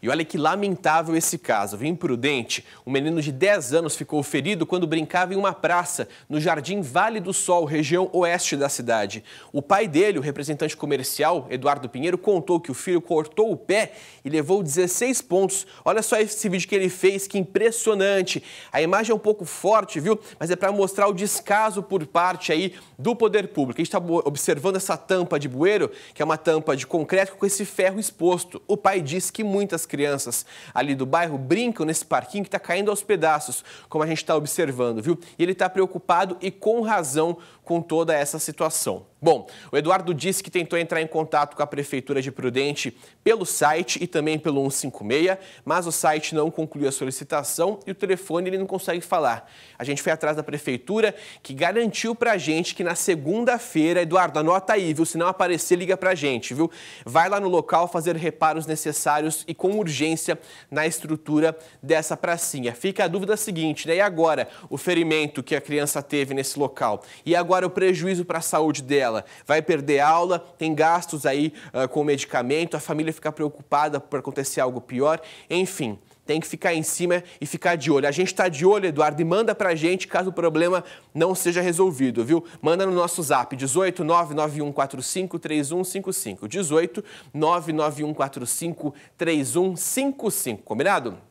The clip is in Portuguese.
E olha que lamentável esse caso, viu? Imprudente, um menino de 10 anos ficou ferido quando brincava em uma praça no Jardim Vale do Sol, região oeste da cidade. O pai dele, o representante comercial, Eduardo Pinheiro, contou que o filho cortou o pé e levou 16 pontos. Olha só esse vídeo que ele fez, que impressionante. A imagem é um pouco forte, viu? Mas é para mostrar o descaso por parte aí do poder público. A gente está observando essa tampa de bueiro, que é uma tampa de concreto com esse ferro exposto. O pai diz que muitas muitas crianças ali do bairro brincam nesse parquinho que está caindo aos pedaços, como a gente está observando, viu? E ele está preocupado e com razão com toda essa situação. Bom, o Eduardo disse que tentou entrar em contato com a Prefeitura de Prudente pelo site e também pelo 156, mas o site não concluiu a solicitação e o telefone ele não consegue falar. A gente foi atrás da Prefeitura, que garantiu para a gente que na segunda-feira, Eduardo, anota aí, viu? Se não aparecer, liga para a gente, viu? Vai lá no local fazer reparos necessários e com urgência na estrutura dessa pracinha. Fica a dúvida seguinte, né? E agora, o ferimento que a criança teve nesse local? E agora o prejuízo para a saúde dela? dela. Vai perder aula, tem gastos aí uh, com medicamento, a família fica preocupada por acontecer algo pior, enfim tem que ficar em cima e ficar de olho. A gente está de olho, Eduardo, e manda para a gente caso o problema não seja resolvido, viu? Manda no nosso zap, 18 99145 3155. 18 99145 3155, combinado?